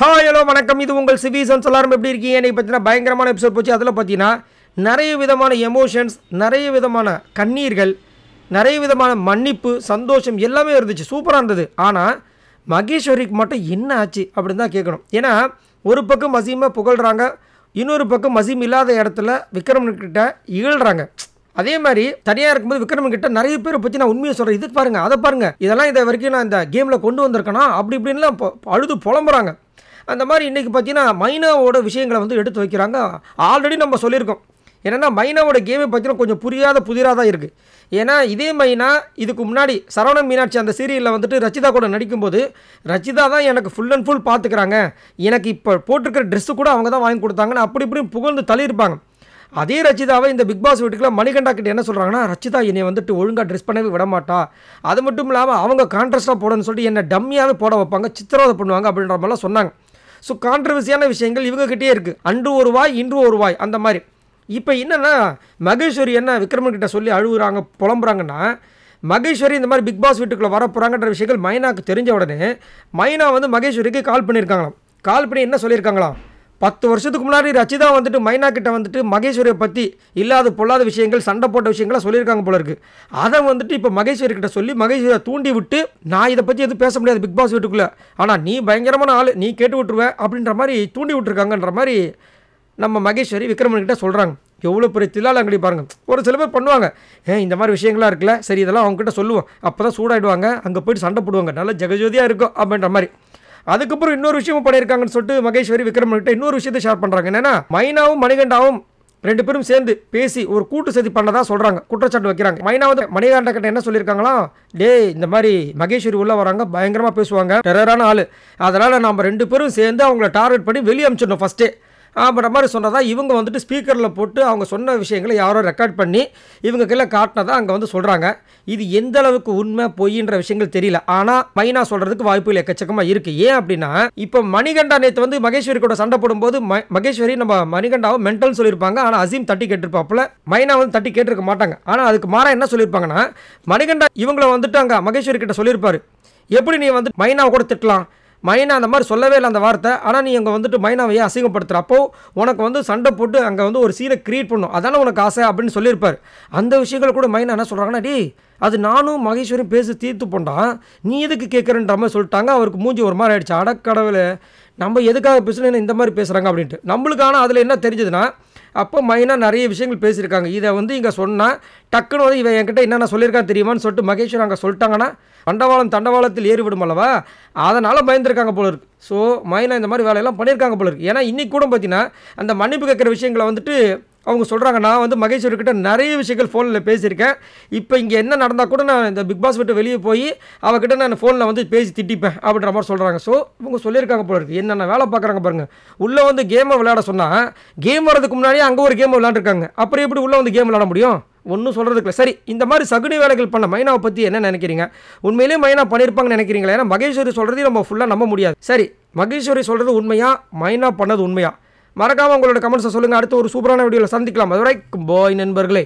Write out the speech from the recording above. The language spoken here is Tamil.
ஹாய் ஹலோ வணக்கம் இது உங்கள் சிவிசன் சொல்லாரம் எப்படி இருக்கீங்க என்னை பார்த்தீங்கன்னா பயங்கரமான எபிசோட் போச்சு அதில் பார்த்தீங்கன்னா நிறைய விதமான எமோஷன்ஸ் நிறைய விதமான கண்ணீர்கள் நிறைய விதமான மன்னிப்பு சந்தோஷம் எல்லாமே இருந்துச்சு சூப்பராக இருந்தது ஆனால் மகேஸ்வரிக்கு மட்டும் என்ன ஆச்சு அப்படின்னு தான் கேட்கணும் ஏன்னா ஒரு பக்கம் மசீமாக புகழ்கிறாங்க இன்னொரு பக்கம் மசீம் இல்லாத இடத்துல விக்ரமன்கிட்ட இகழ்கிறாங்க அதே மாதிரி தனியாக இருக்கும்போது விக்ரமன் கிட்ட நிறைய பேரை பற்றி நான் உண்மையை சொல்கிறேன் இது பாருங்கள் அதை பாருங்கள் இதெல்லாம் இதை வரைக்கும் நான் இந்த கேமில் கொண்டு வந்திருக்கேனா அப்படி இப்படின்லாம் அழுது புலம்புறாங்க அந்த மாதிரி இன்றைக்கி பார்த்தீங்கன்னா மைனாவோட விஷயங்களை வந்து எடுத்து வைக்கிறாங்க ஆல்ரெடி நம்ம சொல்லியிருக்கோம் ஏன்னா மைனாவோட கேமை பார்த்தீங்கன்னா கொஞ்சம் புரியாத புதிராக தான் இருக்குது ஏன்னா இதே மைனா இதுக்கு முன்னாடி சரவணன் மீனாட்சி அந்த சீரியலில் வந்துட்டு ரச்சிதா கூட நடிக்கும்போது ரச்சிதா தான் எனக்கு ஃபுல் அண்ட் ஃபுல் பார்த்துக்கிறாங்க எனக்கு இப்போ போட்டிருக்கிற ட்ரெஸ்ஸு கூட அவங்க தான் வாங்கி கொடுத்தாங்கன்னு அப்படி இப்படி புகழ்ந்து தள்ளியிருப்பாங்க அதே ரச்சிதாவை இந்த பிக் பாஸ் வீட்டுக்குள்ள மணிகண்டா கிட்ட என்ன சொல்கிறாங்கன்னா ரச்சிதா என்னை வந்துட்டு ஒழுங்காக ட்ரெஸ் பண்ணவே விடமாட்டா அது மட்டும் இல்லாமல் அவங்க கான்ட்ரஸ்ட்டாக போடணும்னு சொல்லிட்டு என்னை டம்மியாகவே போட வைப்பாங்க சித்திரவதை பண்ணுவாங்க அப்படின்ற மாதிரிலாம் சொன்னாங்க ஸோ கான்ட்ரவர்சியான விஷயங்கள் இவங்ககிட்டே இருக்குது அன்று ஒரு வாய் இன்று ஒரு வாய் அந்த மாதிரி இப்போ என்னென்னா மகேஸ்வரி என்ன விக்ரமன் கிட்ட சொல்லி அழுகுறாங்க புலம்புறாங்கன்னா மகேஸ்வரி இந்த மாதிரி பிக் பாஸ் வீட்டுக்குள்ளே வரப்போகிறாங்கன்ற விஷயங்கள் மைனாக்கு தெரிஞ்ச உடனே மைனா வந்து மகேஸ்வரிக்கு கால் பண்ணியிருக்காங்களாம் கால் பண்ணி என்ன சொல்லியிருக்காங்களாம் பத்து வருஷத்துக்கு முன்னாடி ரச்சிதா வந்துட்டு மைனா கிட்ட வந்துட்டு மகேஸ்வரியை பற்றி இல்லாத பொல்லாத விஷயங்கள் சண்டை போட்ட விஷயங்கள்லாம் சொல்லியிருக்காங்க போல இருக்குது அதை வந்துட்டு இப்போ மகேஸ்வரி கிட்ட சொல்லி மகேஸ்வரியை தூண்டி விட்டு நான் இதை பற்றி எதுவும் பேச முடியாது பிக் பாஸ் வீட்டுக்குள்ளே ஆனால் நீ பயங்கரமான ஆள் நீ கேட்டு விட்டுருவேன் அப்படின்ற மாதிரி தூண்டி விட்டுருக்காங்கன்ற மாதிரி நம்ம மகேஸ்வரி விக்ரமன்கிட்ட சொல்கிறாங்க எவ்வளோ பெரிய தில்லால் அங்கடி பாருங்கள் ஒரு சில பேர் பண்ணுவாங்க ஏன் இந்த மாதிரி விஷயங்களாக இருக்குல்ல சரி இதெல்லாம் அவங்ககிட்ட சொல்லுவோம் அப்போ தான் சூடாயிடுவாங்க அங்கே போய்ட்டு சண்டை போடுவாங்க நல்லா ஜெகஜோதியாக இருக்கும் அப்படின்ற மாதிரி அதுக்கப்புறம் இன்னொரு விஷயமும் பண்ணியிருக்காங்கன்னு சொல்லிட்டு மகேஸ்வரி விக்ரம் கிட்ட இன்னொரு விஷயத்தை ஷேர் பண்ணுறாங்க என்னன்னா மைனாவும் மணிகண்டாவும் ரெண்டு பேரும் சேர்ந்து பேசி ஒரு கூட்டு சதி பண்ணதா சொல்கிறாங்க குற்றச்சாட்டு வைக்கிறாங்க மைனாவது மணிகாண்ட கிட்ட என்ன சொல்லியிருக்காங்களா டே இந்த மாதிரி மகேஸ்வரி உள்ளே வராங்க பயங்கரமாக பேசுவாங்க டெரரான ஆள் அதனால் நம்ம ரெண்டு பேரும் சேர்ந்து அவங்கள டார்கெட் பண்ணி வெளியே அமிச்சிடணும் ஃபஸ்ட்டே அப்படின்ற மாதிரி சொன்னதா இவங்க வந்துட்டு ஸ்பீக்கரில் போட்டு அவங்க சொன்ன விஷயங்களை யாரோ ரெக்கார்ட் பண்ணி இவங்க கீழே காட்டினதா அங்கே வந்து சொல்கிறாங்க இது எந்த அளவுக்கு உண்மை பொய்ன்ற விஷயங்கள் தெரியல ஆனால் மைனா சொல்கிறதுக்கு வாய்ப்புகள் எக்கச்சக்கமாக இருக்குது ஏன் அப்படின்னா இப்போ மணிகண்டா நேற்று வந்து மகேஸ்வரி கூட சண்டை போடும்போது மகேஸ்வரி நம்ம மணிகண்டாவை மென்டல் சொல்லியிருப்பாங்க ஆனால் அசீம் தட்டி கேட்டிருப்பாப்புல மைனா வந்து தட்டி கேட்டிருக்க மாட்டாங்க ஆனால் அதுக்கு மாறா என்ன சொல்லியிருப்பாங்கன்னா மணிகண்டா இவங்களை வந்துட்டு அங்கே மகேஸ்வரி கிட்ட சொல்லியிருப்பாரு எப்படி நீ வந்து மைனாவை கூட திட்டலாம் மைனா அந்த மாதிரி சொல்லவே இல்லை அந்த வார்த்தை ஆனால் நீ அங்கே வந்துட்டு மைனாவை அசிங்கப்படுத்துகிற அப்போ உனக்கு வந்து சண்டை போட்டு அங்கே வந்து ஒரு சீனை க்ரியேட் பண்ணும் அதானே உனக்கு ஆசை அப்படின்னு சொல்லியிருப்பார் அந்த விஷயங்கள் கூட மைனா என்ன சொல்கிறாங்கன்னா டே அது நானும் மகேஸ்வரியும் பேசி தீர்த்து போண்டான் நீ எதுக்கு கேட்குறன்ற மாதிரி சொல்லிட்டாங்க அவருக்கு மூஞ்சி ஒரு மாதிரி ஆகிடுச்சு அடக்கடவில் நம்ம எதுக்காக பேசணும் இந்த மாதிரி பேசுகிறாங்க அப்படின்ட்டு நம்மளுக்கான அதில் என்ன தெரிஞ்சதுன்னா அப்போ மைனாக நிறைய விஷயங்கள் பேசியிருக்காங்க இதை வந்து இங்கே சொன்னால் டக்குன்னு வந்து இவன் என்கிட்ட என்னென்ன சொல்லியிருக்கான் தெரியுமான்னு சொல்லிட்டு மகேஸ்வர் அங்கே சொல்லிட்டாங்கன்னா தண்டவாளம் தண்டவாளத்தில் ஏறிவிடும் அல்லவா அதனால் பயந்துருக்காங்க போல இருக்கு ஸோ மைனா இந்த மாதிரி வேலையெல்லாம் பண்ணியிருக்காங்க போல இருக்கு ஏன்னா இன்றைக்கி கூட பார்த்தீங்கன்னா அந்த மன்னிப்பு கேட்குற விஷயங்களை வந்துட்டு அவங்க சொல்கிறாங்க நான் வந்து மகேஸ்வரிக்கிட்ட நிறைய விஷயங்கள் ஃபோனில் பேசியிருக்கேன் இப்போ இங்கே என்ன நடந்தால் கூட நான் இந்த பிக் பாஸ் விட்டு வெளியே போய் அவகிட்ட நான் ஃபோனில் வந்து பேசி திட்டிப்பேன் அப்படின்ற மாதிரி சொல்கிறாங்க ஸோ இவங்க சொல்லியிருக்காங்க போல இருக்குது என்னென்ன வேலை பார்க்குறாங்க பாருங்கள் உள்ளே வந்து கேமை விளையாட சொன்னால் கேம் வரதுக்கு முன்னாடியே அங்கே ஒரு கேம் விளையாண்டுருக்காங்க அப்புறம் எப்படி உள்ளே வந்து கேம் விளையாட முடியும் ஒன்றும் சொல்கிறதுக்கு இல்லை சரி இந்த மாதிரி சகுனி வேலைகள் பண்ண மைனாவை பற்றி என்ன நினைக்கிறீங்க உண்மையிலேயே மைனா பண்ணியிருப்பாங்கன்னு நினைக்கிறீங்களா ஏன்னா மகேஸ்வரி சொல்கிறதையும் நம்ம ஃபுல்லாக நம்ப முடியாது சரி மகேஸ்வரி சொல்கிறது உண்மையாக மைனா பண்ணது உண்மையாக மறக்காமல் உங்களோட கமெண்ட்ஸை சொல்லுங்கள் அடுத்து ஒரு சூப்பரான வீடியோவில் சந்திக்கலாம் அதுவரை பாய் நண்பர்களே